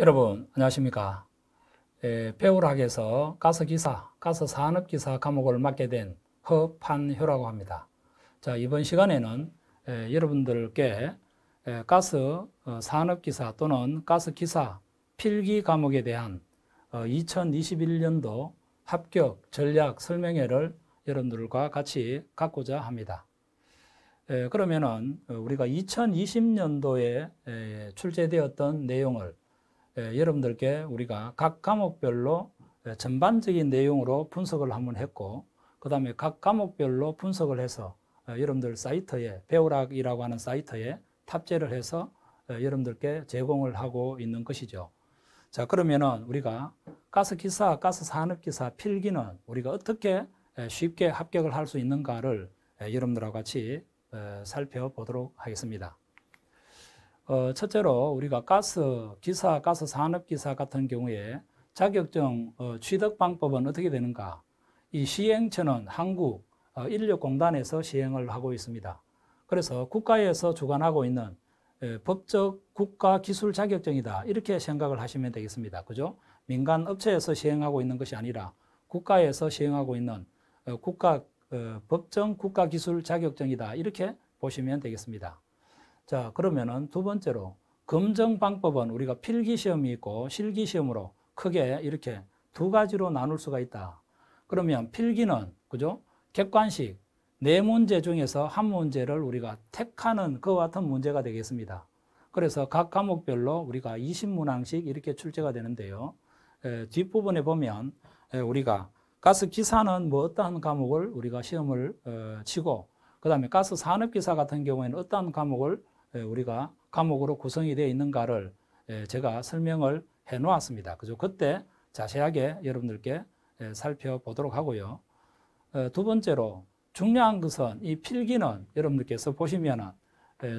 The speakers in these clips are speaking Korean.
여러분 안녕하십니까 예, 배우락에서 가스기사, 가스산업기사 과목을 맡게 된 허판효라고 합니다 자 이번 시간에는 예, 여러분들께 예, 가스산업기사 또는 가스기사 필기 과목에 대한 2021년도 어, 합격 전략 설명회를 여러분들과 같이 갖고자 합니다 예, 그러면 어, 우리가 2020년도에 예, 출제되었던 내용을 예, 여러분들께 우리가 각 과목별로 예, 전반적인 내용으로 분석을 한번 했고 그 다음에 각 과목별로 분석을 해서 예, 여러분들 사이트에 배우락이라고 하는 사이트에 탑재를 해서 여러분들께 제공을 하고 있는 것이죠. 자 그러면은 우리가 가스기사, 가스산업기사 필기는 우리가 어떻게 쉽게 합격을 할 수 있는가를 여러분들과 같이 살펴보도록 하겠습니다. 어, 첫째로 우리가 가스 기사, 가스 산업 기사 같은 경우에 자격증 어, 취득 방법은 어떻게 되는가? 이 시행처는 한국 어, 인력공단에서 시행을 하고 있습니다. 그래서 국가에서 주관하고 있는 에, 예, 법적 국가 기술 자격증이다 이렇게 생각을 하시면 되겠습니다. 그죠? 민간 업체에서 시행하고 있는 것이 아니라 국가에서 시행하고 있는 어, 국가 어, 법정 국가 기술 자격증이다 이렇게 보시면 되겠습니다. 자, 그러면은 두 번째로 검증 방법은 우리가 필기 시험이 있고 실기 시험으로 크게 이렇게 두 가지로 나눌 수가 있다. 그러면 필기는 그죠? 객관식 네 문제 중에서 한 문제를 우리가 택하는 그와 같은 문제가 되겠습니다. 그래서 각 과목별로 우리가 20문항씩 이렇게 출제가 되는데요. 에, 뒷부분에 보면 에, 우리가 가스 기사는 뭐 어떠한 과목을 우리가 시험을 에, 어, 치고 그 다음에 가스 산업 기사 같은 경우에는 어떠한 과목을 예, 우리가 감옥으로 구성이 되어 있는가를 예, 제가 설명을 해 놓았습니다. 그죠? 그때 자세하게 여러분들께 예, 살펴보도록 하고요. 어, 두 번째로 중요한 것은 이 필기는 여러분들께서 보시면은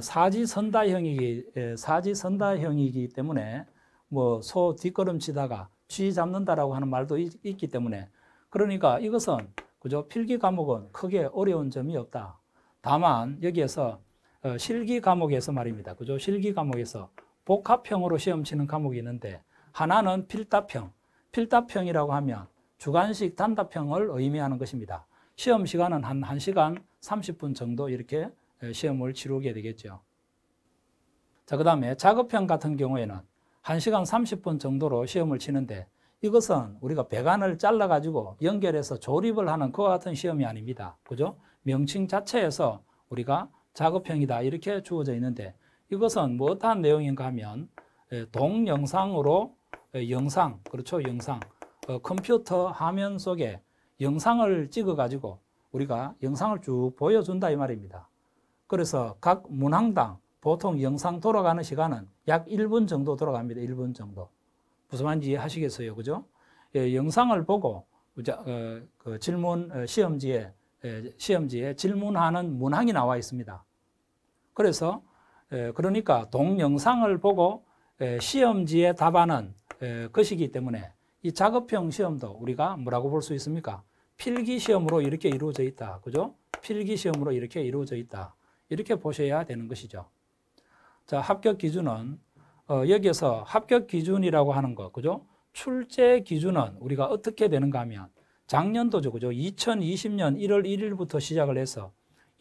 사지선다형이기 사지선다형이기 때문에 뭐 소 뒷걸음 치다가 쥐 잡는다라고 하는 말도 있, 기 때문에 그러니까 이것은 그죠 필기 과목은 크게 어려운 점이 없다. 다만 여기에서 어, 실기 과목에서 말입니다. 그죠? 실기 과목에서 복합형으로 시험 치는 과목이 있는데 하나는 필답형. 필답형이라고 하면 주관식 단답형을 의미하는 것입니다. 시험 시간은 한 1시간 30분 정도 이렇게 시험을 치르게 되겠죠. 자, 그 다음에 작업형 같은 경우에는 1시간 30분 정도로 시험을 치는데 이것은 우리가 배관을 잘라가지고 연결해서 조립을 하는 그와 같은 시험이 아닙니다. 그죠? 명칭 자체에서 우리가 작업형이다 이렇게 주어져 있는데 이것은 무엇한 뭐 내용인가 하면 예, 동영상으로 예, 영상 그렇죠 영상 어, 컴퓨터 화면 속에 영상을 찍어 가지고 우리가 영상을 쭉 보여준다 이 말입니다 그래서 각 문항당 보통 영상 돌아가는 시간은 약 1분 정도 돌아갑니다 1분 정도 무슨 말인지 이해 하시겠어요 그죠 예, 영상을 보고 어, 어, 그 질문 시험지에 예, 시험지에 질문하는 문항이 나와 있습니다. 그래서 예, 그러니까 동영상을 보고 예, 시험지에 답하는 것이기 때문에 이 작업형 시험도 우리가 뭐라고 볼 수 있습니까? 필기 시험으로 이렇게 이루어져 있다. 그죠? 필기 시험으로 이렇게 이루어져 있다. 이렇게 보셔야 되는 것이죠. 자, 합격 기준은 어, 여기에서 합격 기준이라고 하는 거, 그죠? 출제 기준은 우리가 어떻게 되는가 하면 작년도죠. 그죠? 2020년 1월 1일부터 시작을 해서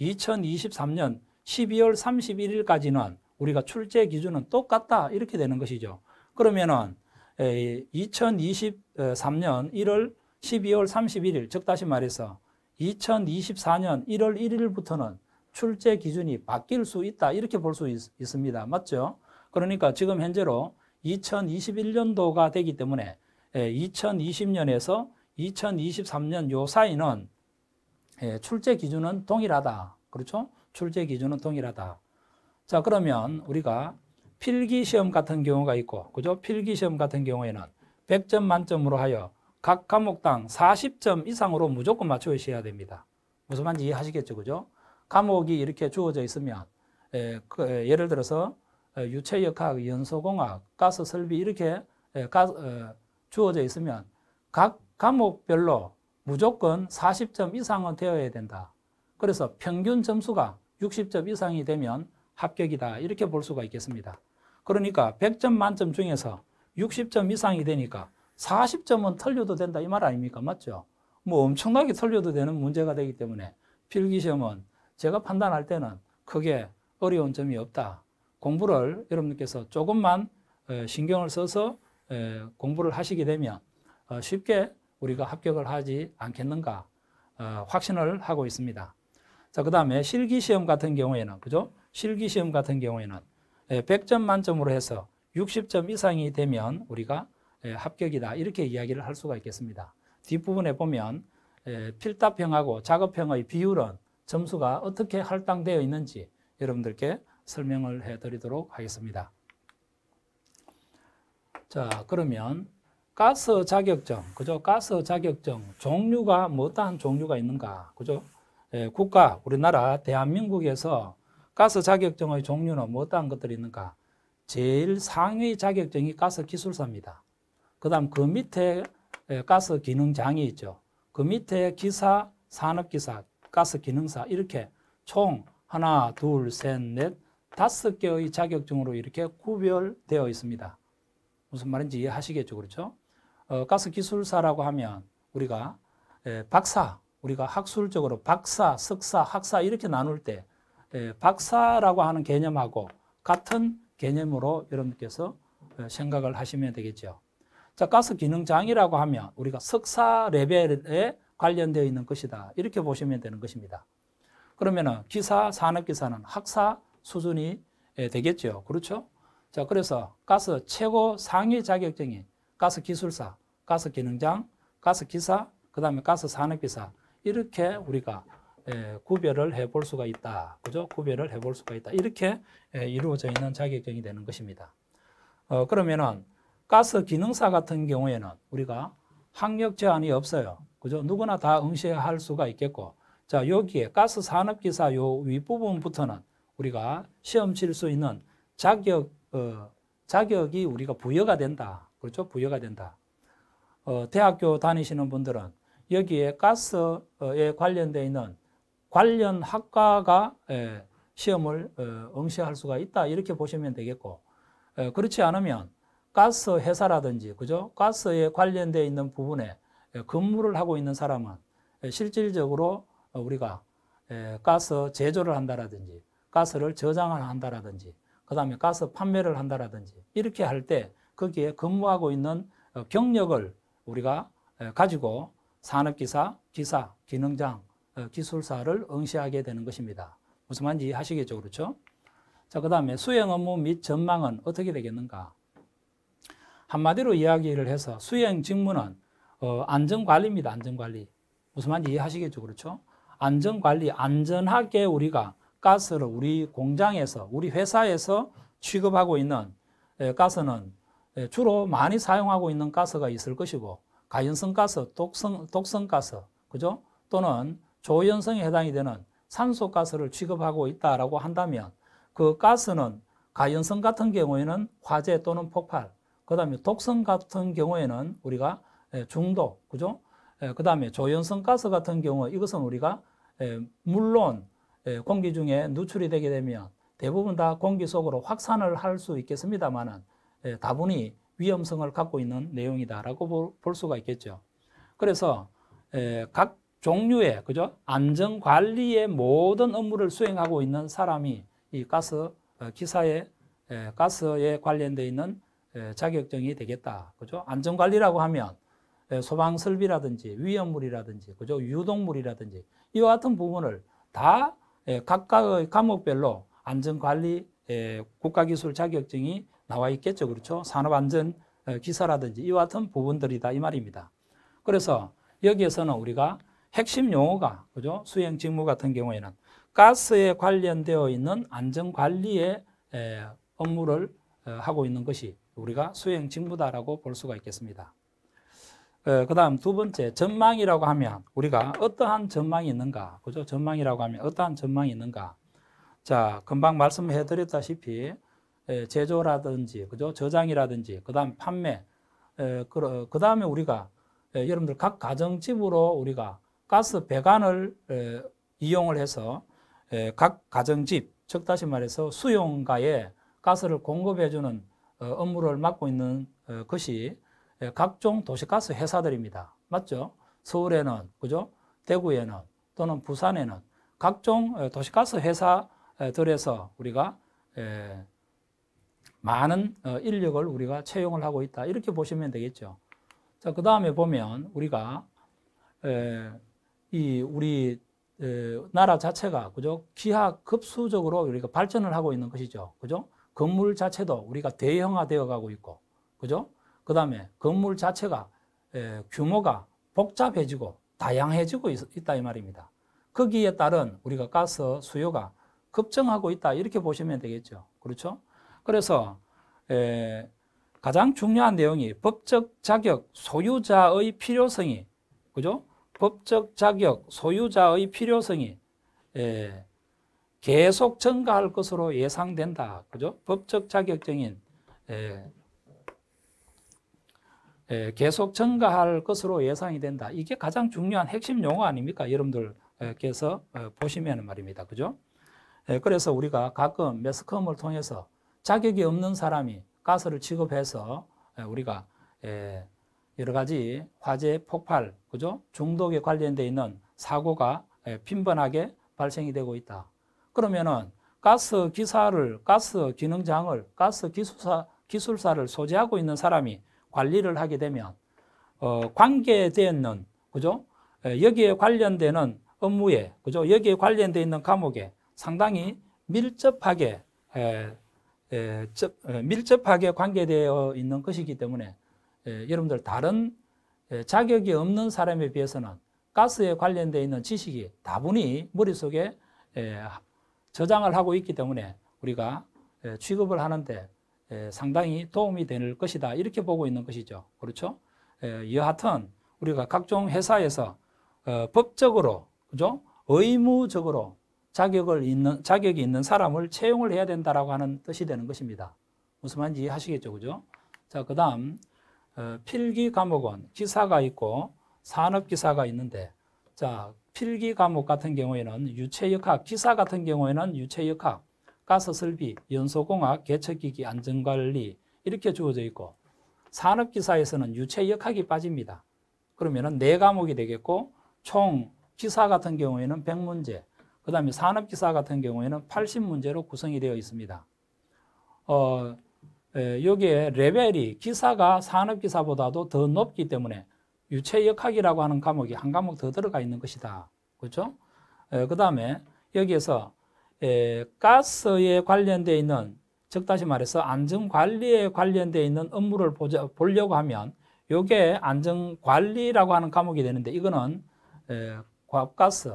2023년 12월 31일까지는 우리가 출제 기준은 똑같다. 이렇게 되는 것이죠. 그러면은 2023년 1월 12월 31일, 즉 다시 말해서 2024년 1월 1일부터는 출제 기준이 바뀔 수 있다. 이렇게 볼 수 있습니다. 맞죠? 그러니까 지금 현재로 2021년도가 되기 때문에 2020년에서 2023년 요 사이는 예, 출제 기준은 동일하다. 그렇죠? 출제 기준은 동일하다. 자, 그러면 우리가 필기 시험 같은 경우가 있고, 그죠? 필기 시험 같은 경우에는 100점 만점으로 하여 각 과목당 40점 이상으로 무조건 맞추셔야 됩니다. 무슨 말인지 이해하시겠죠? 그죠? 과목이 이렇게 주어져 있으면, 예, 그, 예, 예를 들어서 어, 유체역학, 연소공학, 가스설비 이렇게 예, 가, 예, 주어져 있으면 각 과목별로 무조건 40점 이상은 되어야 된다. 그래서 평균 점수가 60점 이상이 되면 합격이다. 이렇게 볼 수가 있겠습니다. 그러니까 100점 만점 중에서 60점 이상이 되니까 40점은 틀려도 된다. 이 말 아닙니까? 맞죠? 뭐 엄청나게 틀려도 되는 문제가 되기 때문에 필기시험은 제가 판단할 때는 크게 어려운 점이 없다. 공부를 여러분께서 조금만 어, 신경을 써서 공부를 하시게 되면 어, 쉽게 우리가 합격을 하지 않겠는가 어, 확신을 하고 있습니다. 자, 그 다음에 실기 시험 같은 경우에는 그죠? 실기 시험 같은 경우에는 100점 예, 만점으로 해서 60점 이상이 되면 우리가 예, 합격이다 이렇게 이야기를 할 수가 있겠습니다. 뒷부분에 보면 예, 필답형하고 작업형의 비율은 점수가 어떻게 할당되어 있는지 여러분들께 설명을 해드리도록 하겠습니다. 자 그러면 가스 자격증, 그죠? 가스 자격증 종류가 뭐떠한 종류가 있는가, 그죠? 예, 국가, 우리나라, 대한민국에서 가스 자격증의 종류는 뭐떠한 것들이 있는가? 제일 상위 자격증이 가스 기술사입니다. 그 다음 그 밑에 예, 가스 기능장이 있죠. 그 밑에 기사, 산업기사, 가스 기능사 이렇게 총 하나, 둘, 셋, 넷, 다섯 개의 자격증으로 이렇게 구별되어 있습니다. 무슨 말인지 이해하시겠죠, 그렇죠? 어, 가스 기술사라고 하면 우리가 에, 예, 박사, 우리가 학술적으로 박사, 석사, 학사 이렇게 나눌 때 에, 예, 박사라고 하는 개념하고 같은 개념으로 여러분께서 어, 생각을 하시면 되겠죠. 자, 가스 기능장이라고 하면 우리가 석사 레벨에 관련되어 있는 것이다. 이렇게 보시면 되는 것입니다. 그러면은 기사, 산업기사는 학사 수준이 예, 되겠죠. 그렇죠? 자, 그래서 가스 최고 상위 자격증인 가스 기술사, 가스 기능장, 가스 기사, 그 다음에 가스 산업 기사 이렇게 우리가 예, 구별을 해볼 수가 있다. 그죠? 구별을 해볼 수가 있다. 이렇게 예, 이루어져 있는 자격증이 되는 것입니다. 어, 그러면은 가스 기능사 같은 경우에는 우리가 학력 제한이 없어요. 그죠? 누구나 다 응시할 수가 있겠고. 자, 여기에 가스 산업기사 요 윗부분부터는 우리가 시험 칠 수 있는 자격, 어, 자격이 우리가 부여가 된다. 그렇죠? 부여가 된다. 어, 대학교 다니시는 분들은 여기에 가스에 관련되어 있는 관련 학과가 에, 예, 시험을 어, 응시할 수가 있다 이렇게 보시면 되겠고 에, 어, 그렇지 않으면 가스 회사라든지 그죠 가스에 관련되어 있는 부분에 에, 예, 근무를 하고 있는 사람은 예, 실질적으로 어, 우리가 가스 제조를 한다라든지 가스를 저장을 한다라든지 그다음에 가스 판매를 한다라든지 이렇게 할 때 거기에 근무하고 있는 어, 경력을 우리가 가지고 산업기사, 기사, 기능장, 어, 기술사를 응시하게 되는 것입니다. 무슨 말인지 하시겠죠, 그렇죠? 자, 그 다음에 수행 업무 및 전망은 어떻게 되겠는가? 한마디로 이야기를 해서 수행 직무는 어, 안전관리입니다, 안전관리. 무슨 말인지 이해하시겠죠, 그렇죠? 안전관리, 안전하게 우리가 가스를 우리 공장에서, 우리 회사에서 취급하고 있는 가스는 예, 주로 많이 사용하고 있는 가스가 있을 것이고 가연성 가스, 독성, 독성 가스, 그죠? 또는 조연성에 해당이 되는 산소 가스를 취급하고 있다라고 한다면 그 가스는 가연성 같은 경우에는 화재 또는 폭발, 그 다음에 독성 같은 경우에는 우리가 예, 중독, 그죠? 예, 그 다음에 조연성 가스 같은 경우 이것은 우리가 물론 공기 중에 누출이 되게 되면 대부분 다 공기 속으로 확산을 할 수 있겠습니다만은 예, 다분히 위험성을 갖고 있는 내용이다라고 볼 수가 있겠죠. 그래서 예, 각 종류의 그죠 안전 관리의 모든 업무를 수행하고 있는 사람이 이 가스 어, 기사에 예, 가스에 관련돼 있는 자격증이 되겠다. 그죠? 안전 관리라고 하면 소방 설비라든지 위험물이라든지 그죠? 유동물이라든지 이와 같은 부분을 다 각각의 과목별로 안전 관리 국가기술 자격증이 나와 있겠죠. 그렇죠? 산업안전 어, 기사라든지 이와 같은 부분들이다 이 말입니다. 그래서 여기에서는 우리가 핵심 용어가 그죠? 수행 직무 같은 경우에는 가스에 관련되어 있는 안전 관리의 업무를 어, 하고 있는 것이 우리가 수행 직무다라고 볼 수가 있겠습니다. 어, 그 다음 두 번째 전망이라고 하면 우리가 어떠한 전망이 있는가 그죠 전망이라고 하면 어떠한 전망이 있는가 자 금방 말씀해 드렸다시피 예, 제조라든지 그죠 저장이라든지 그다음 판매 예, 그 다음에 우리가 예, 여러분들 각 가정집으로 우리가 가스 배관을 이용을 해서 각 가정집 즉 다시 말해서 수용가에 가스를 공급해주는 어, 업무를 맡고 있는 어, 것이 각종 도시가스 회사들입니다. 맞죠? 서울에는 그죠? 대구에는 또는 부산에는 각종 어, 도시가스 회사들에서 우리가 많은 어, 인력을 우리가 채용을 하고 있다. 이렇게 보시면 되겠죠. 자, 그 다음에 보면 우리가 이 우리 나라 자체가 그죠? 기하급수적으로 우리가 발전을 하고 있는 것이죠. 그죠? 건물 자체도 우리가 대형화되어 가고 있고. 그죠? 그다음에 건물 자체가 규모가 복잡해지고 다양해지고 있, 다이 말입니다. 거기에 따른 우리가 가스 수요가 급증하고 있다 이렇게 보시면 되겠죠. 그렇죠? 그래서 에, 가장 중요한 내용이 법적 자격 소유자의 필요성이 그죠? 법적 자격 소유자의 필요성이 에, 계속 증가할 것으로 예상된다. 그죠? 법적 자격증인 에, 에, 계속 증가할 것으로 예상이 된다. 이게 가장 중요한 핵심 용어 아닙니까? 여러분들께서 어, 보시면 말입니다. 그죠? 그래서 우리가 가끔 매스컴을 통해서 자격이 없는 사람이 가스를 취급해서 예, 우리가 예, 여러 가지 화재 폭발, 그죠? 중독에 관련되어 있는 사고가 예, 빈번하게 발생이 되고 있다. 그러면은 가스 기사를, 가스 기능장을, 가스 기술사, 기술사를 소지하고 있는 사람이 관리를 하게 되면 어, 관계되는 그죠? 여기에 관련되는 업무에 그죠? 여기에 관련돼 있는 과목에 상당히 밀접하게 에, 밀접하게 관계되어 있는 것이기 때문에 여러분들 다른 자격이 없는 사람에 비해서는 가스에 관련되어 있는 지식이 다분히 머릿속에 저장을 하고 있기 때문에 우리가 취급을 하는데 상당히 도움이 될 것이다. 이렇게 보고 있는 것이죠. 그렇죠? 여하튼 우리가 각종 회사에서 어, 법적으로, 그죠? 의무적으로 자격을 있는 자격이 있는 사람을 채용을 해야 된다라고 하는 뜻이 되는 것입니다. 무슨 말인지 이해하시겠죠, 그죠? 자, 그다음 어, 필기 과목은 기사가 있고 산업 기사가 있는데, 자 필기 과목 같은 경우에는 유체역학, 기사 같은 경우에는 유체역학, 가스설비, 연소공학, 개척기기 안전관리 이렇게 주어져 있고, 산업 기사에서는 유체역학이 빠집니다. 그러면은 네 과목이 되겠고 총 기사 같은 경우에는 100문제, 그 다음에 산업기사 같은 경우에는 80문제로 구성이 되어 있습니다. 어, 에, 여기에 레벨이 기사가 산업기사보다도 더 높기 때문에 유체역학이라고 하는 과목이 한 과목 더 들어가 있는 것이다. 그렇죠? 그 다음에 여기에서 에, 가스에 관련되어 있는 즉 다시 말해서 안전관리에 관련되어 있는 업무를 보자, 보려고 하면 요게 안전관리라고 하는 과목이 되는데 이거는 에, 과학가스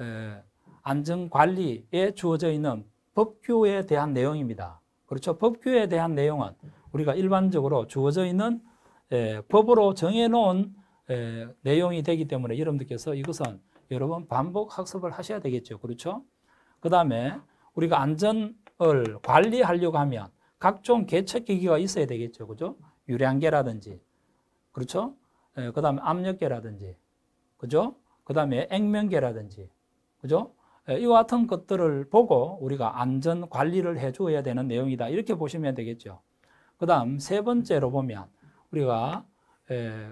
에, 안전관리에 주어져 있는 법규에 대한 내용입니다. 그렇죠. 법규에 대한 내용은 우리가 일반적으로 주어져 있는 에, 법으로 정해놓은 에, 내용이 되기 때문에 여러분들께서 이것은 여러 분 반복 학습을 하셔야 되겠죠. 그렇죠. 그 다음에 우리가 안전을 관리하려고 하면 각종 개척기기가 있어야 되겠죠. 그죠? 유량계라든지. 그렇죠? 그 다음에 압력계라든지. 그죠? 그 다음에 액면계라든지. 그죠? 예, 이와 같은 것들을 보고 우리가 안전 관리를 해줘야 되는 내용이다. 이렇게 보시면 되겠죠. 그 다음 세 번째로 보면 우리가 예,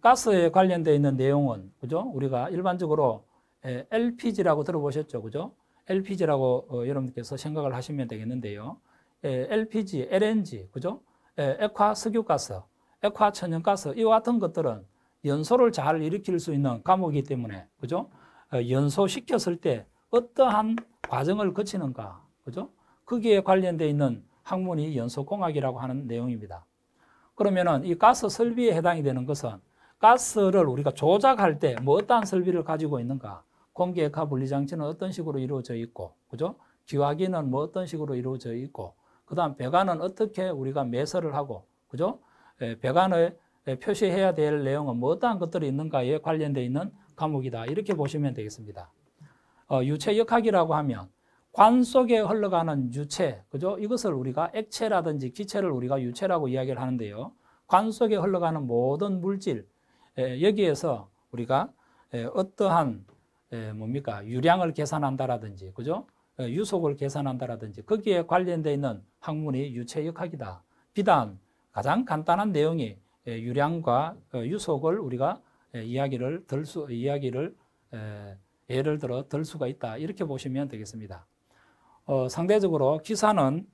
가스에 관련되어 있는 내용은 그죠? 우리가 일반적으로 LPG라고 예, 들어보셨죠. 그죠? LPG라고 어, 여러분께서 생각을 하시면 되겠는데요. LPG, LNG, 그죠? 액화 석유가스, 액화 천연가스 이와 같은 것들은 연소를 잘 일으킬 수 있는 과목이기 때문에 그죠? 어, 연소시켰을 때 어떠한 과정을 거치는가, 그죠? 거기에 관련되어 있는 학문이 연소공학이라고 하는 내용입니다. 그러면은 이 가스 설비에 해당이 되는 것은 가스를 우리가 조작할 때 뭐 어떠한 설비를 가지고 있는가, 공기액화 분리장치는 어떤 식으로 이루어져 있고, 그죠? 기화기는 뭐 어떤 식으로 이루어져 있고, 그 다음 배관은 어떻게 우리가 매설을 하고, 그죠? 예, 배관을 예, 표시해야 될 내용은 뭐 어떠한 것들이 있는가에 관련되어 있는 과목이다. 이렇게 보시면 되겠습니다. 어, 유체역학이라고 하면 관 속에 흘러가는 유체, 그죠? 이것을 우리가 액체라든지 기체를 우리가 유체라고 이야기를 하는데요. 관 속에 흘러가는 모든 물질, 여기에서 우리가 어떠한 뭡니까? 유량을 계산한다라든지, 그죠? 유속을 계산한다라든지, 거기에 관련되어 있는 학문이 유체역학이다. 비단 가장 간단한 내용이 유량과 어, 유속을 우리가 이야기를 들 수, 이야기를 예를 들어 들 수가 있다. 이렇게 보시면 되겠습니다. 어, 상대적으로 기사는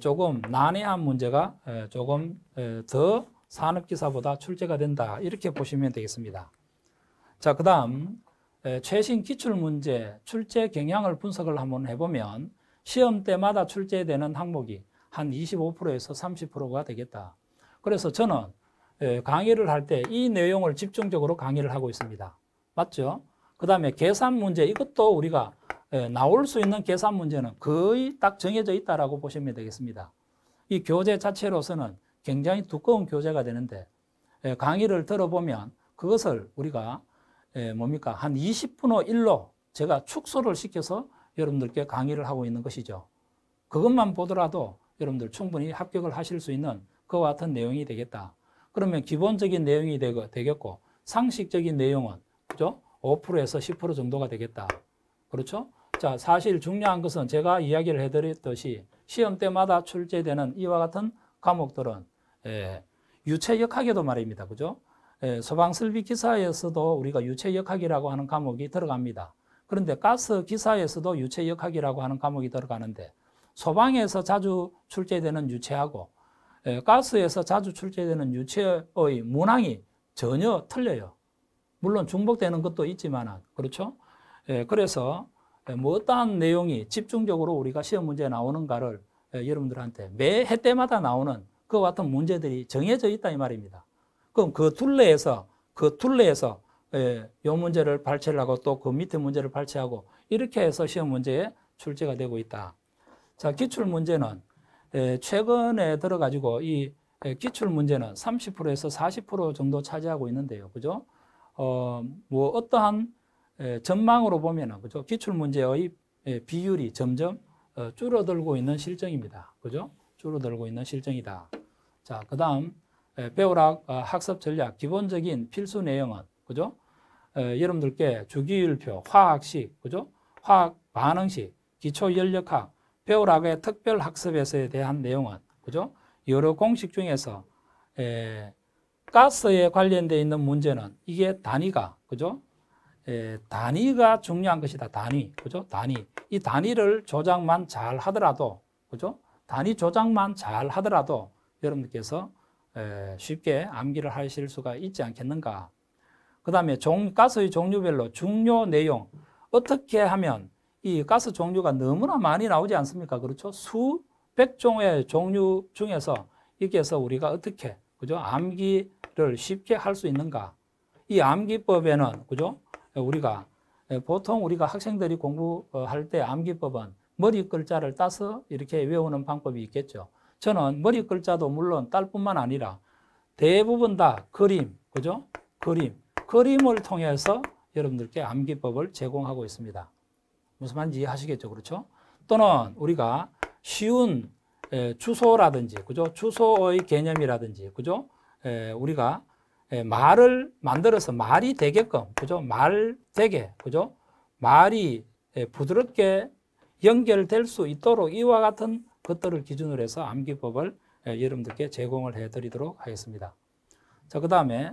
조금 난해한 문제가 조금 더 산업기사보다 출제가 된다. 이렇게 보시면 되겠습니다. 자, 그 다음 최신 기출문제 출제 경향을 분석을 한번 해보면 시험 때마다 출제되는 항목이 한 25%에서 30%가 되겠다. 그래서 저는 강의를 할 때 이 내용을 집중적으로 강의를 하고 있습니다. 맞죠? 그 다음에 계산 문제 이것도 우리가 예, 나올 수 있는 계산 문제는 거의 딱 정해져 있다라고 보시면 되겠습니다. 이 교재 자체로서는 굉장히 두꺼운 교재가 되는데 예, 강의를 들어보면 그것을 우리가 예, 뭡니까 한 20분의 1로 제가 축소를 시켜서 여러분들께 강의를 하고 있는 것이죠. 그것만 보더라도 여러분들 충분히 합격을 하실 수 있는 그와 같은 내용이 되겠다. 그러면 기본적인 내용이 되겠고 상식적인 내용은 그죠? 5%에서 10% 정도가 되겠다. 그렇죠? 자, 사실 중요한 것은 제가 이야기를 해드렸듯이 시험 때마다 출제되는 이와 같은 과목들은 예, 유체역학에도 말입니다. 그죠? 예, 소방설비 기사에서도 우리가 유체역학이라고 하는 과목이 들어갑니다. 그런데 가스 기사에서도 유체역학이라고 하는 과목이 들어가는데 소방에서 자주 출제되는 유체하고 예, 가스에서 자주 출제되는 유체의 문항이 전혀 틀려요. 물론 중복되는 것도 있지만 그렇죠? 예, 그래서 예, 뭐 어떠한 내용이 집중적으로 우리가 시험 문제에 나오는가를 예, 여러분들한테 매 해 때마다 나오는 그와 같은 문제들이 정해져 있다 이 말입니다. 그럼 그 둘레에서 그 둘레에서 예, 요 문제를 발췌하고 또 그 밑에 문제를 발췌하고 이렇게 해서 시험 문제에 출제가 되고 있다. 자, 기출 문제는 최근에 들어가지고 이 기출 문제는 30%에서 40% 정도 차지하고 있는데요. 그죠? 어, 뭐 어떠한 전망으로 보면은 그죠 기출 문제의 비율이 점점 어, 줄어들고 있는 실정입니다. 그죠? 줄어들고 있는 실정이다. 자, 그다음 배우락 아, 학습 전략 기본적인 필수 내용은 그죠? 여러분들께 주기율표, 화학식, 그죠? 화학 반응식, 기초 연력학, 배우락의 특별 학습에서에 대한 내용은 그죠? 여러 공식 중에서 에, 가스에 관련되어 있는 문제는 이게 단위가 그죠? 에, 예, 단위가 중요한 것이다. 단위. 그죠? 단위. 이 단위를 조작만 잘 하더라도 그죠? 단위 조작만 잘 하더라도 여러분께서 에, 예, 쉽게 암기를 하실 수가 있지 않겠는가? 그다음에 종, 가스의 종류별로 중요 내용 어떻게 하면 이 가스 종류가 너무나 많이 나오지 않습니까? 그렇죠? 수백 종의 종류 중에서 이렇게 해서 우리가 어떻게 그죠? 암기를 쉽게 할 수 있는가? 이 암기법에는 그죠? 우리가 예, 보통 우리가 학생들이 공부할 때 암기법은 머리 글자를 따서 이렇게 외우는 방법이 있겠죠. 저는 머리 글자도 물론 딸뿐만 아니라 대부분 다 그림, 그죠? 그림, 그림을 통해서 여러분들께 암기법을 제공하고 있습니다. 무슨 말인지 이해하시겠죠? 그렇죠? 또는 우리가 쉬운 에, 예, 주소라든지 그죠? 주소의 개념이라든지 그죠? 에, 예, 우리가 에, 예, 말을 만들어서 말이 되게끔 그죠? 말 되게 그죠? 말이 에, 부드럽게 연결될 수 있도록 이와 같은 것들을 기준으로 해서 암기법을 에, 여러분들께 제공을 해드리도록 하겠습니다. 자, 그 다음에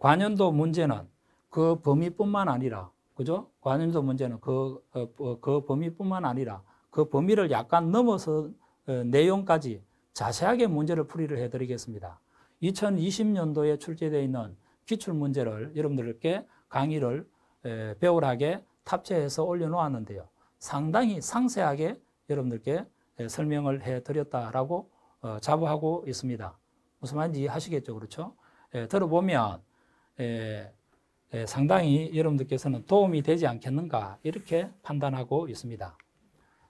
관연도 문제는 그 범위뿐만 아니라 그죠? 관연도 문제는 그, 어, 어 그 범위뿐만 아니라 그 범위를 약간 넘어서 어, 내용까지 자세하게 문제를 풀이를 해드리겠습니다. 2020년도에 출제되어 있는 기출문제를 여러분들께 강의를 배울하게 탑재해서 올려놓았는데요. 상당히 상세하게 여러분들께 설명을 해드렸다라고 어, 자부하고 있습니다. 무슨 말인지 하시겠죠, 그렇죠? 들어보면 상당히 여러분들께서는 도움이 되지 않겠는가 이렇게 판단하고 있습니다.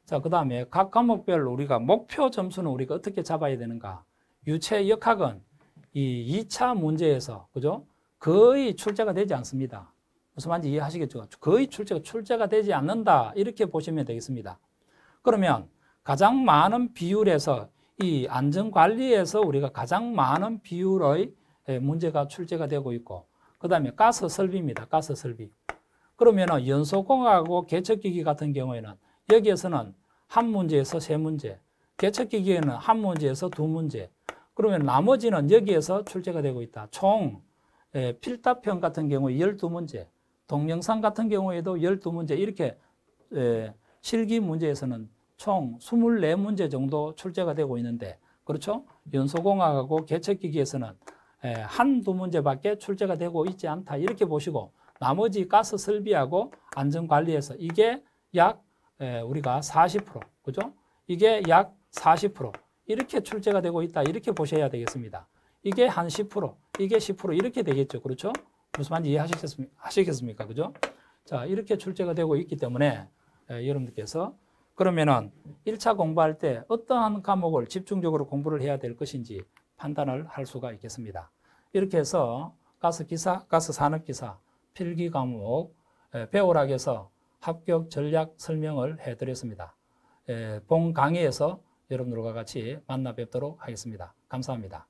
자, 그 다음에 각 과목별로 우리가 목표 점수는 우리가 어떻게 잡아야 되는가? 유체 역학은 이 2차 문제에서, 그죠? 거의 출제가 되지 않습니다. 무슨 말인지 이해하시겠죠? 거의 출제가, 출제가 되지 않는다. 이렇게 보시면 되겠습니다. 그러면 가장 많은 비율에서 이 안전관리에서 우리가 가장 많은 비율의 문제가 출제가 되고 있고, 그 다음에 가스 설비입니다. 가스 설비. 그러면은 연소공하고 개척기기 같은 경우에는 여기에서는 한 문제에서 세 문제, 개척기기에는 한 문제에서 두 문제, 그러면 나머지는 여기에서 출제가 되고 있다. 총 예, 필답형 같은 경우 에 12문제, 동영상 같은 경우에도 12문제 이렇게 예, 실기 문제에서는 총 24문제 정도 출제가 되고 있는데 그렇죠? 연소공학하고 개척기기에서는 예, 한두 문제밖에 출제가 되고 있지 않다 이렇게 보시고 나머지 가스 설비하고 안전관리에서 이게 약 예, 우리가 40% 그죠? 이게 약 40% 이렇게 출제가 되고 있다. 이렇게 보셔야 되겠습니다. 이게 한 10%, 이게 10% 이렇게 되겠죠. 그렇죠? 무슨 말인지 이해하시겠습니까? 그죠? 자, 이렇게 출제가 되고 있기 때문에 예, 여러분들께서 그러면은 1차 공부할 때 어떠한 과목을 집중적으로 공부를 해야 될 것인지 판단을 할 수가 있겠습니다. 이렇게 해서 가스기사, 가스산업기사, 필기과목, 예, 배우락에서 합격 전략 설명을 해드렸습니다. 본 예, 강의에서 여러분들과 같이 만나 뵙도록 하겠습니다. 감사합니다.